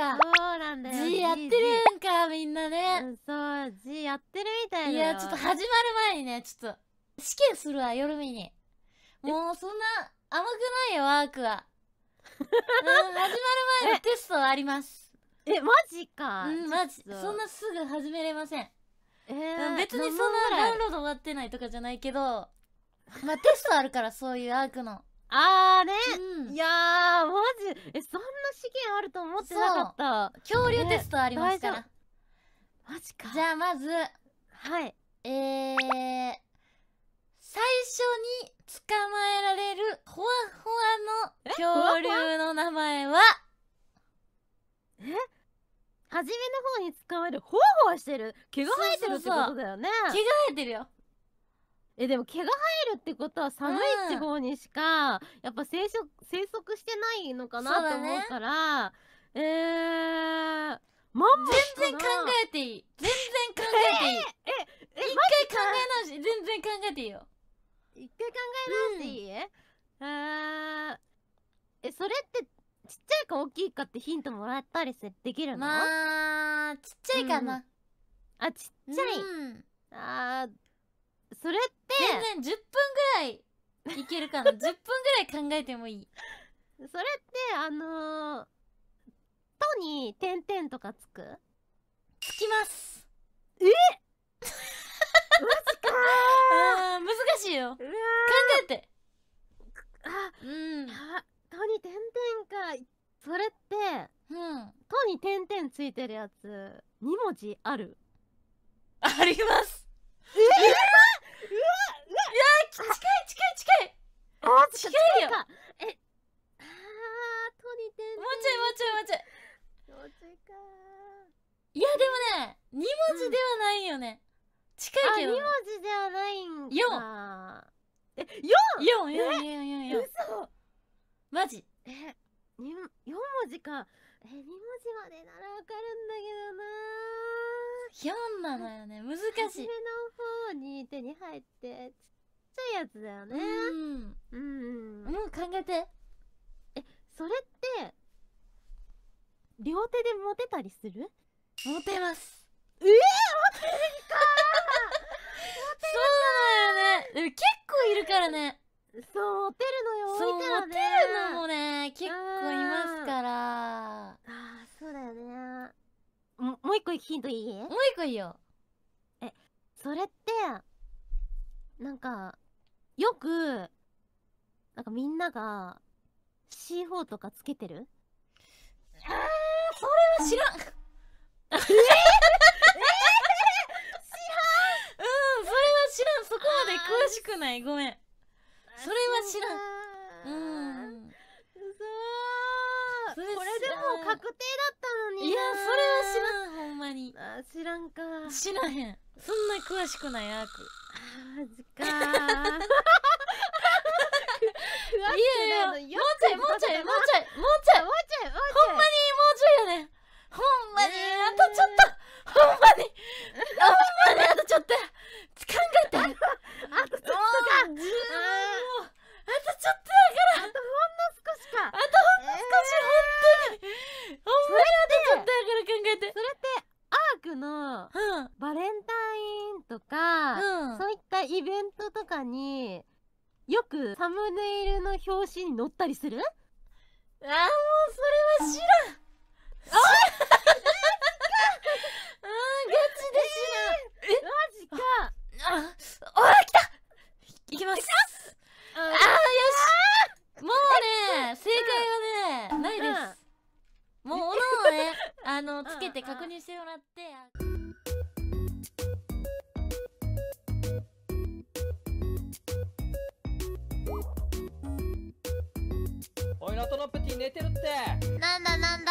かそうなんだよ G やってるんかみんなね、そう G やってるみたいないやちょっと始まる前にねちょっと試験するわ夜見にもうそんな甘くないよワークは うん、始まる前のテストありますえマジかうんマジそんなすぐ始めれませんえー、別にそんなダウンロード終わってないとかじゃないけどまあテストあるからそういうアークのあれ、うんいやーマジえそんな資源あると思ってなかった恐竜テストありますから、マジかじゃあまずはいえー、最初に捕まえられるほわほわの恐竜の名前はえ初めの方に捕まえるほわほわしてる毛が生えてるってことだよね毛が生えてるよえでも毛が生えるってことは寒い地方にしか、やっぱ生息生息してないのかなと思うからえー、まんま全然考えていい全然考えていい、えー、ええ一回考え直し全然考えていいよ一回考え直していい、うん、えー、それってちっちゃいか大きいかってヒントもらったりできるのまあちっちゃいかな、うん、あちっちゃい、うん、あそれって全然10分ぐらいいけるかな10 分ぐらい考えてもいいそれってあのー「と」に点々とかつくつきますえマ難しいよ考えてあうん「と」に点々かそれって「うん、と」に点々ついてるやつ2文字あるありますええいやでもね2文字ではないよね、うん、近いけど2文字ではないんか4え四 4! 4! 4! 4! 4! マジえ四文字かえ二文字までならわかるんだけどな 4! なのよね難しい初めの方に手に入ってちっちゃいやつだよねうん、うん、もう考えてえそれって両手で持てたりする持てますえー、持てるか そうだよねでも結構いるからねそう持てるのよ多いからね持てるのもね結構いますからああそうだよねもう一個ヒントいいもう一個いいよえそれってなんかよくなんかみんなが C4 とかつけてるないごめんそれは知らんうんうそれこれでも確定だったのにいやそれは知らんほんまにあ知らんか知らへんそんな詳しくないアークあマジかそういったイベントとかによくサムネイルの表紙に載ったりするあーもうそれは知らんああガチで知らん、えー、マジかあああ来たいきますああよしもうね正解はね、ないです、うん、もうおのおねあのつけて確認してもらって。トノプティ寝てるってなんだなんだ